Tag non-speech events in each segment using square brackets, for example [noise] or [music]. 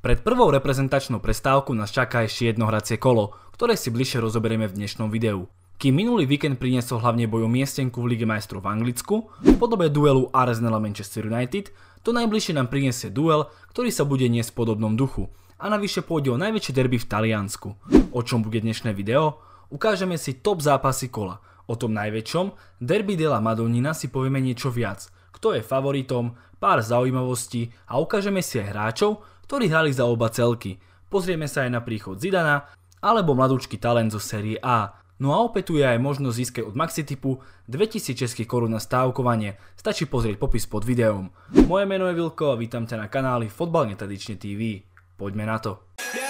Pred prvou reprezentačnou prestávku nás čaká ešte jedno hracie kolo, ktoré si bližšie rozoberieme v dnešnom videu. Kým minulý víkend priniesol hlavne boju miestenku v Lige majstrov v Anglicku, v podobe duelu Arsenal a Manchester United, to najbližšie nám priniesie duel, ktorý sa bude niesť v podobnom duchu a navyše pôjde o najväčšie derby v Taliansku. O čom bude dnešné video? Ukážeme si top zápasy kola. O tom najväčšom, derby la Madonina si povieme niečo viac, kto je favoritom, pár zaujímavostí a ukážeme si aj hráčov, ktorí hrali za oba celky. Pozrieme sa aj na príchod Zidana, alebo mladúčky talent zo série A. No a opäť tu je aj možnosť získať od Maxitipu 2000 českých korun na stávkovanie. Stačí pozrieť popis pod videom. Moje meno je Vilko a vítam ťa na kanáli Fotbal netradične TV. Poďme na to. Yeah!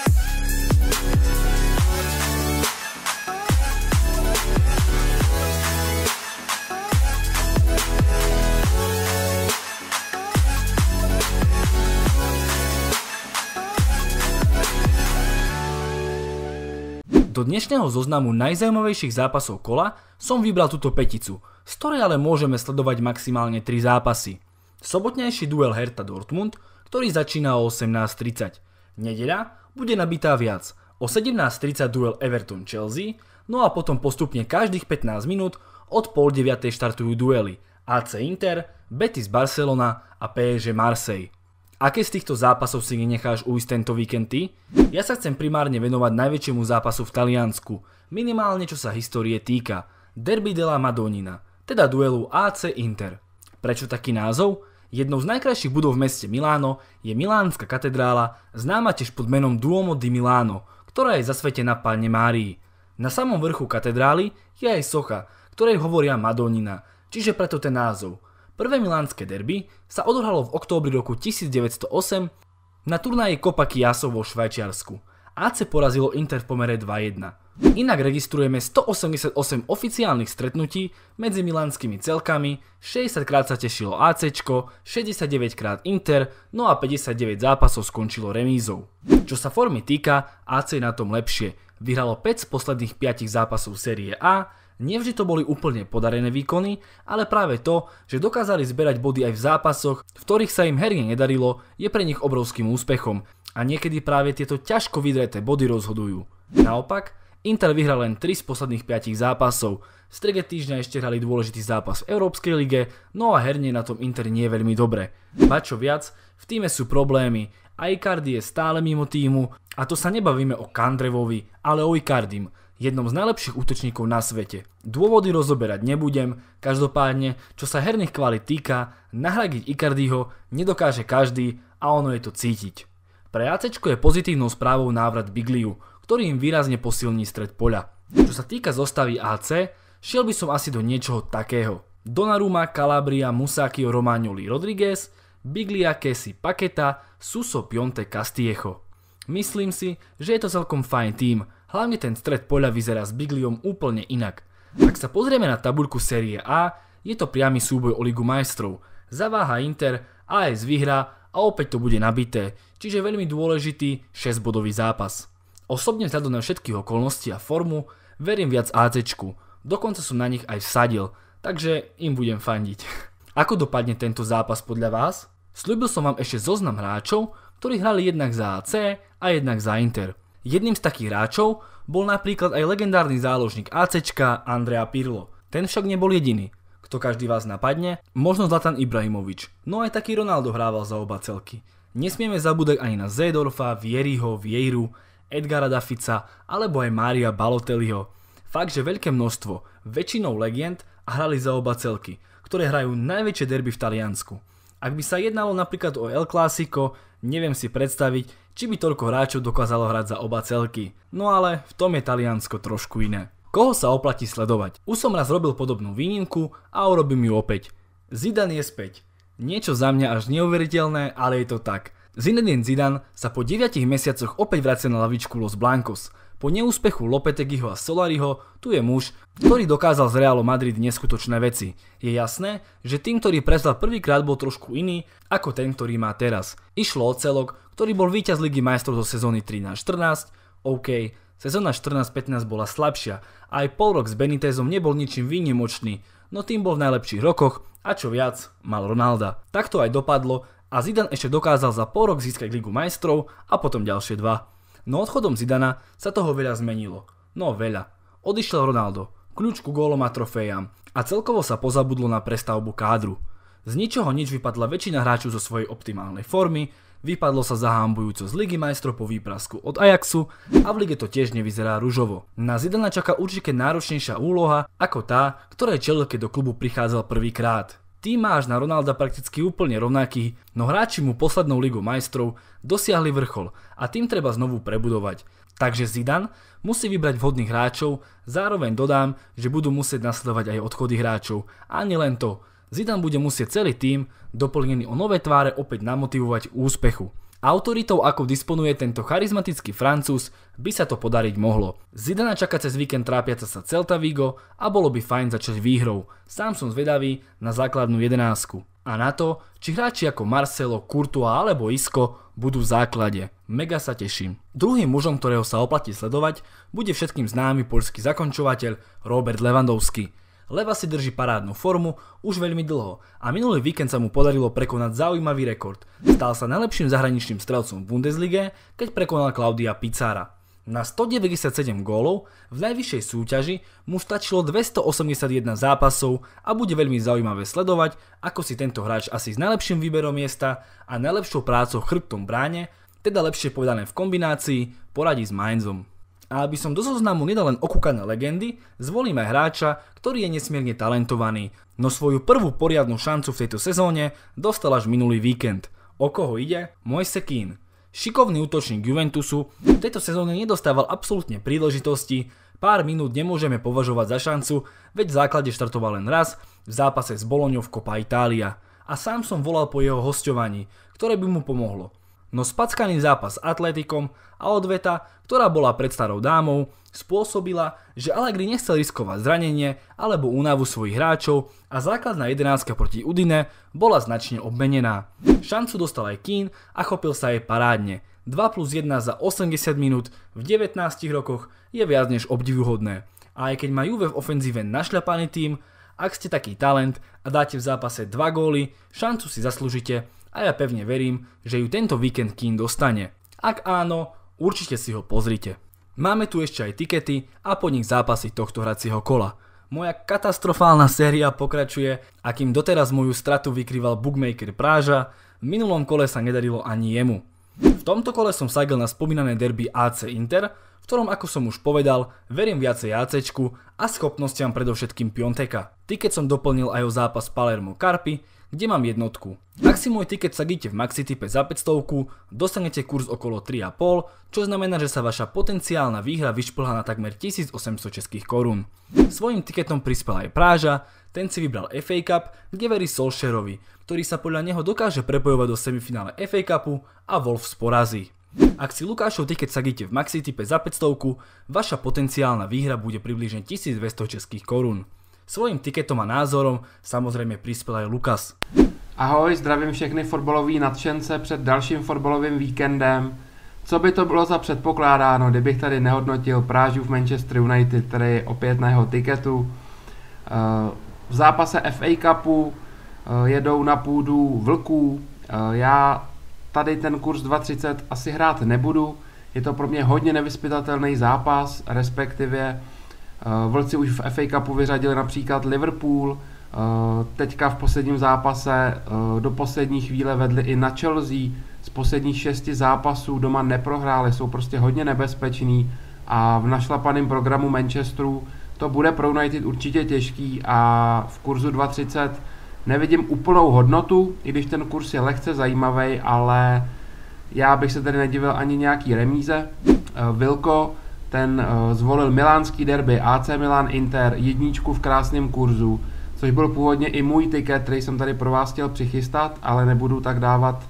Do dnešného zoznamu najzajímavejších zápasov kola som vybral túto peticu, z ktorej ale môžeme sledovať maximálne 3 zápasy. Sobotnejší duel Hertha Dortmund, ktorý začína o 18.30. Nedeľa bude nabitá viac. O 17.30 duel Everton Chelsea, no a potom postupne každých 15 minút od pol 9.00 štartujú duely AC Inter, Betis Barcelona a PSG Marseille. Aké z týchto zápasov si nenecháš ujsť tento víkend ty? Ja sa chcem primárne venovať najväčšiemu zápasu v Taliansku, minimálne čo sa histórie týka. Derby della Madonina, teda duelu AC Inter. Prečo taký názov? Jednou z najkrajších budov v meste Miláno je Milánska katedrála, známa tiež pod menom Duomo di Milano, ktorá je zasvetená Pane Márii. Na samom vrchu katedrály je aj socha, ktorej hovoria Madonina, čiže preto ten názov. Prvé milánske derby sa odohralo v októbri roku 1908 na turnaji Copa Chiasso vo Švajčiarsku. AC porazilo Inter v pomere 2-1. Inak registrujeme 188 oficiálnych stretnutí medzi milánskymi celkami, 60 krát sa tešilo AC, 69 krát Inter, no a 59 zápasov skončilo remízou. Čo sa formy týka, AC je na tom lepšie. Vyhralo 5 z posledných 5 zápasov série A, Nevždy to boli úplne podarené výkony, ale práve to, že dokázali zberať body aj v zápasoch, v ktorých sa im herne nedarilo, je pre nich obrovským úspechom a niekedy práve tieto ťažko vydreté body rozhodujú. Naopak, Inter vyhral len 3 z posledných 5 zápasov. V strege týždňa ešte hrali dôležitý zápas v Európskej lige, no a herne na tom Inter nie je veľmi dobre. Ba čo viac, v týme sú problémy a Icardi je stále mimo týmu a to sa nebavíme o Kandrevovi, ale o Icardim – jednom z najlepších útočníkov na svete. Dôvody rozoberať nebudem, každopádne, čo sa herných kvalit týka, nahradiť Icardiho nedokáže každý a ono je to cítiť. Pre AC je pozitívnou správou návrat Bigliu, ktorý im výrazne posilní stred poľa. Čo sa týka zostavy AC, šiel by som asi do niečoho takého. Donnarumma, Calabria, Musakio, Romagnoli, Rodriguez, Biglia, Kessi, Paketa, Suso, Pionte, Castillejo. Myslím si, že je to celkom fajn tým, Hlavne ten stred poľa vyzerá s Bigliom úplne inak. Ak sa pozrieme na tabuľku série A, je to priamy súboj o Ligu majstrov. Zaváha Inter, AS vyhrá a opäť to bude nabité, čiže veľmi dôležitý 6-bodový zápas. Osobne vzhľadom na všetky okolnosti a formu verím viac AC, dokonca som na nich aj vsadil, takže im budem fandiť. [laughs] Ako dopadne tento zápas podľa vás? Sľúbil som vám ešte zoznam hráčov, ktorí hrali jednak za AC a jednak za Inter. Jedným z takých hráčov bol napríklad aj legendárny záložník ACčka Andrea Pirlo. Ten však nebol jediný. Kto každý vás napadne? Možno Zlatan Ibrahimovič. No aj taký Ronaldo hrával za oba celky. Nesmieme zabúdať ani na Zedorfa, Vieriho, Vieiru, Edgara Dafica alebo aj Mária Balotelliho. Fakt, že veľké množstvo, väčšinou legend a hrali za oba celky, ktoré hrajú najväčšie derby v Taliansku. Ak by sa jednalo napríklad o El Clásico, neviem si predstaviť, či by toľko hráčov dokázalo hrať za oba celky. No ale v tom je Taliansko trošku iné. Koho sa oplatí sledovať? Už som raz robil podobnú výnimku a urobím ju opäť. Zidane je späť. Niečo za mňa až neuveriteľné, ale je to tak. Zinedine Zidane sa po 9 mesiacoch opäť vracia na lavičku Los Blancos. Po neúspechu Lopetegiho a Solariho tu je muž, ktorý dokázal z Realu Madrid neskutočné veci. Je jasné, že tým, ktorý prezval prvýkrát bol trošku iný ako ten, ktorý má teraz. Išlo o celok, ktorý bol víťaz Ligy majstrov zo sezóny 13-14, OK, sezóna 14-15 bola slabšia a aj pol rok s Benitezom nebol ničím výnimočný, no tým bol v najlepších rokoch a čo viac, mal Ronalda. Takto aj dopadlo a Zidane ešte dokázal za pol rok získať Ligu majstrov a potom ďalšie dva. No odchodom Zidana sa toho veľa zmenilo. No veľa. Odišiel Ronaldo, kľúč ku gólom a trofejám a celkovo sa pozabudlo na prestavbu kádru. Z ničoho nič vypadla väčšina hráčov zo svojej optimálnej formy, Vypadlo sa zahambujúco z Ligy majstrov po výprasku od Ajaxu a v lige to tiež nevyzerá ružovo. Na Zidana čaká určite náročnejšia úloha ako tá, je čelil, keď do klubu prichádzal prvýkrát. Tým má až na Ronalda prakticky úplne rovnaký, no hráči mu poslednou ligu majstrov dosiahli vrchol a tým treba znovu prebudovať. Takže Zidane musí vybrať vhodných hráčov, zároveň dodám, že budú musieť nasledovať aj odchody hráčov. A nielen len to, Zidane bude musieť celý tým, doplnený o nové tváre, opäť namotivovať úspechu. Autoritou, ako disponuje tento charizmatický Francúz, by sa to podariť mohlo. Zidana čaká cez víkend trápiaca sa Celta Vigo a bolo by fajn začať výhrou. Sám som zvedavý na základnú jedenásku. A na to, či hráči ako Marcelo, Courtois alebo Isco budú v základe. Mega sa teším. Druhým mužom, ktorého sa oplatí sledovať, bude všetkým známy poľský zakončovateľ Robert Lewandowski. Leva si drží parádnu formu už veľmi dlho a minulý víkend sa mu podarilo prekonať zaujímavý rekord. Stal sa najlepším zahraničným strelcom v Bundesliga, keď prekonal Klaudia Pizzara. Na 197 gólov v najvyššej súťaži mu stačilo 281 zápasov a bude veľmi zaujímavé sledovať, ako si tento hráč asi s najlepším výberom miesta a najlepšou prácou chrbtom bráne, teda lepšie povedané v kombinácii, poradí s Mainzom. A aby som do zoznamu nedal len okúkané legendy, zvolím aj hráča, ktorý je nesmierne talentovaný, no svoju prvú poriadnu šancu v tejto sezóne dostal až minulý víkend. O koho ide? Moise Sekín. Šikovný útočník Juventusu v tejto sezóne nedostával absolútne príležitosti, pár minút nemôžeme považovať za šancu, veď v základe štartoval len raz v zápase s Boloňou v Copa Italia. A sám som volal po jeho hosťovaní, ktoré by mu pomohlo no spackaný zápas s Atletikom a odveta, ktorá bola pred starou dámou, spôsobila, že Allegri nechcel riskovať zranenie alebo únavu svojich hráčov a základná jedenáctka proti Udine bola značne obmenená. Šancu dostal aj Keane a chopil sa jej parádne. 2 plus 1 za 80 minút v 19 rokoch je viac než obdivuhodné. A aj keď má Juve v ofenzíve našľapaný tým, ak ste taký talent a dáte v zápase 2 góly, šancu si zaslúžite a ja pevne verím, že ju tento víkend Kín dostane. Ak áno, určite si ho pozrite. Máme tu ešte aj tikety a po nich zápasy tohto hracieho kola. Moja katastrofálna séria pokračuje a kým doteraz moju stratu vykryval bookmaker Práža, v minulom kole sa nedarilo ani jemu. V tomto kole som sagel na spomínané derby AC Inter, ktorom ako som už povedal, verím viacej ACčku a schopnostiam predovšetkým Pionteka. Tiket som doplnil aj o zápas Palermo Karpy, kde mám jednotku. Ak si môj tiket sadíte v Maxitype za 500, dostanete kurz okolo 3,5, čo znamená, že sa vaša potenciálna výhra vyšplhá na takmer 1800 českých korún. Svojim tiketom prispel aj Práža, ten si vybral FA Cup, kde verí Solšerovi, ktorý sa podľa neho dokáže prepojovať do semifinále FA Cupu a Wolves porazí. Ak si Lukášov tiket sadíte v MaxiTipe za 500, vaša potenciálna výhra bude približne 1200 českých korún. Svojím tiketom a názorom samozrejme prispel aj Lukas. Ahoj, zdravím všechny fotbalové nadšence před dalším fotbalovým víkendem. Co by to bylo za předpokládáno, kdybych tady nehodnotil Prážu v Manchester United, který je opět na jeho tiketu. Eh, v zápase FA Cupu eh, jedou na půdu Vlků. Eh, já tady ten kurz 2.30 asi hrát nebudu. Je to pro mě hodně nevyspytatelný zápas, respektive eh, Vlci už v FA Cupu vyřadili například Liverpool, eh, teďka v posledním zápase eh, do poslední chvíle vedli i na Chelsea, z posledních šesti zápasů doma neprohráli, jsou prostě hodně nebezpečný. a v našlapaném programu Manchesteru to bude pro United určitě těžký a v kurzu 230 Nevidím úplnou hodnotu, i když ten kurz je lehce zajímavý, ale já bych se tady nedivil ani nějaký remíze. Eh, Vilko ten eh, zvolil milánský derby AC Milan Inter jedničku v krásném kurzu, což byl původně i můj tiket, který jsem tady pro vás chtěl přichystat, ale nebudu tak dávat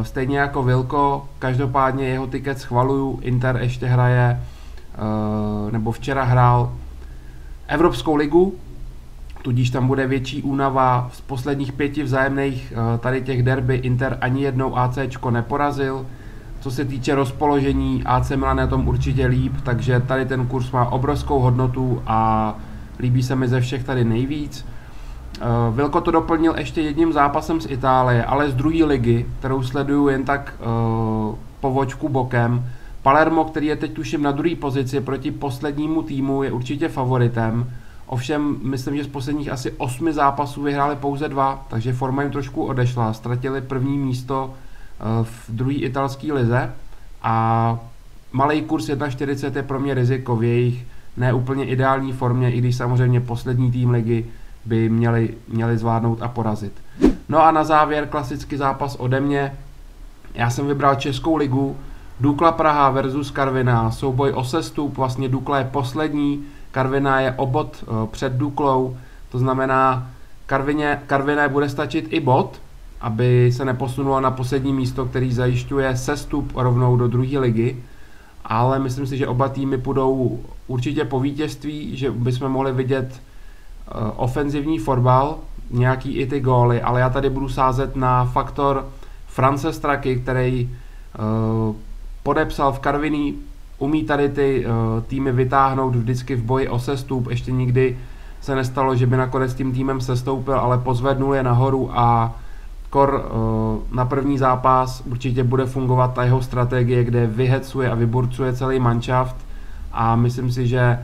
eh, stejně jako Vilko. Každopádně jeho tiket schvaluju, Inter ještě hraje, nebo včera hrál Evropskou ligu, tudíž tam bude větší únava. Z posledních pěti vzájemných eh, tady těch derby Inter ani jednou ACčko neporazil. Co se týče rozpoložení, AC Milan je tom určitě líp, takže tady ten kurz má obrovskou hodnotu a líbí se mi ze všech tady nejvíc. Eh, Vilko to doplnil ještě jedním zápasem z Itálie, ale z druhé ligy, kterou sleduju jen tak eh, po vočku bokem. Palermo, který je teď tuším na druhé pozici proti poslednímu týmu, je určitě favoritem. Ovšem, myslím, že z posledních asi 8 zápasů vyhráli pouze dva, takže forma jim trošku odešla. Ztratili první místo eh, v druhé italské lize a malý kurz 1,40 je pro mě riziko v jejich neúplně ideální formě, i když samozřejmě poslední tým ligy by měli, měli zvládnout a porazit. No a na závěr klasický zápas ode mě. Já jsem vybral Českou ligu, Dukla Praha versus Karviná, souboj o sestup, vlastně Dukla je poslední, Karviná je o bod eh, před Duklou, to znamená, Karvině, Karviné bude stačit i bod, aby se neposunula na poslední místo, který zajišťuje sestup rovnou do druhé ligy. Ale myslím si, že oba týmy půjdou určitě po vítězství, že bychom mohli vidět eh, ofenzivní fotbal, nějaký i ty góly, ale já tady budu sázet na faktor France Straky, který eh, podepsal v Karviní umí tady ty uh, týmy vytáhnout vždycky v boji o sestup, ještě nikdy se nestalo, že by nakonec tím týmem sestoupil, ale pozvednul je nahoru a Kor uh, na první zápas určitě bude fungovat ta jeho strategie, kde vyhecuje a vyburcuje celý manšaft a myslím si, že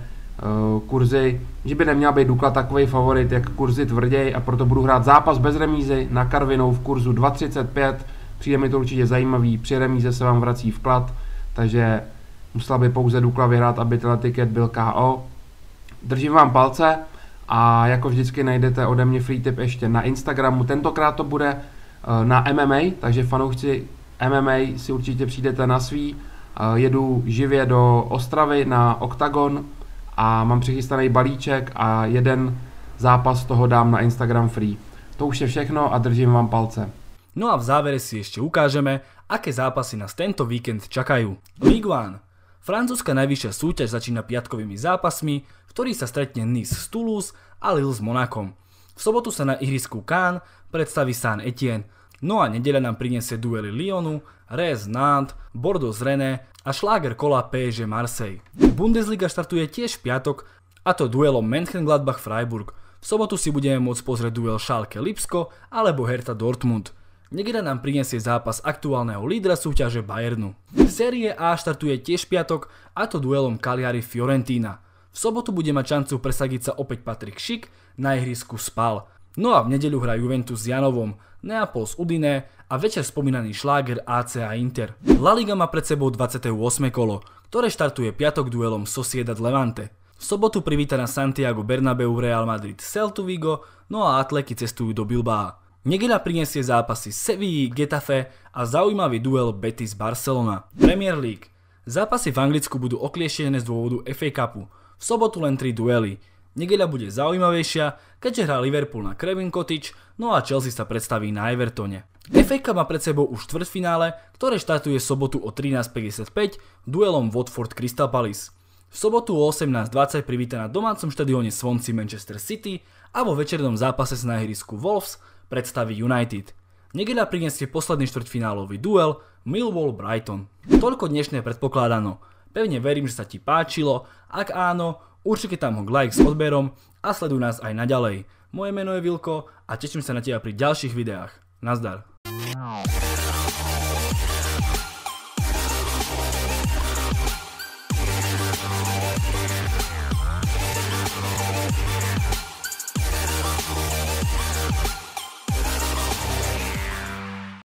uh, kurzy, že by neměl být Dukla takový favorit, jak kurzy tvrději a proto budu hrát zápas bez remízy na Karvinou v kurzu 2.35, přijde mi to určitě zajímavý, při remíze se vám vrací vklad, takže Musela by pouze Dukla vyhrát, aby tenhle teda tiket byl KO. Držím vám palce a jako vždycky najdete ode mě free tip ještě na Instagramu. Tentokrát to bude eh, na MMA, takže fanoušci MMA si určitě přijdete na svý. Eh, jedu živě do Ostravy na Octagon a mám přichystaný balíček a jeden zápas toho dám na Instagram free. To už je všechno a držím vám palce. No a v závere si ešte ukážeme, aké zápasy nás tento víkend čakajú. League One. Francúzska najvyššia súťaž začína piatkovými zápasmi, v ktorých sa stretne Nice s Toulouse a Lille s Monakom. V sobotu sa na ihrisku Cannes predstaví San Etienne, no a nedeľa nám priniesie duely Lyonu, Rez Nantes, Bordeaux René a šláger kola PSG Marseille. Bundesliga štartuje tiež v piatok, a to duelom Mönchengladbach-Freiburg. V sobotu si budeme môcť pozrieť duel Schalke-Lipsko alebo Hertha Dortmund. Negra nám prinesie zápas aktuálneho lídra súťaže Bayernu. Série A štartuje tiež piatok, a to duelom Cagliari-Fiorentina. V sobotu bude mať šancu presadiť sa opäť Patrik Šik, na ihrisku spal. No a v nedeľu hrá Juventus s Janovom, Neapol s Udine a večer spomínaný šláger AC a Inter. La Liga má pred sebou 28. kolo, ktoré štartuje piatok duelom Sociedad Levante. V sobotu privíta na Santiago Bernabeu Real Madrid Celtu Vigo, no a atleky cestujú do Bilbao. Nedeľa prinesie zápasy Sevilla, Getafe a zaujímavý duel Betis Barcelona. Premier League. Zápasy v Anglicku budú oklieštené z dôvodu FA Cupu. V sobotu len 3 duely. Nedeľa bude zaujímavejšia, keďže hrá Liverpool na Kevin Cottage, no a Chelsea sa predstaví na Evertone. FA Cup má pred sebou už štvrtfinále, ktoré štartuje sobotu o 13.55 duelom Watford Crystal Palace. V sobotu o 18.20 privíta na domácom štadióne Swansea Manchester City a vo večernom zápase sa na ihrisku Wolves predstaví United. Nedeľa prinesie posledný štvrťfinálový duel Millwall-Brighton. Toľko dnešné predpokladano. Pevne verím, že sa ti páčilo. Ak áno, určite tam ho like s odberom a sleduj nás aj naďalej. Moje meno je Vilko a teším sa na teba pri ďalších videách. Nazdar.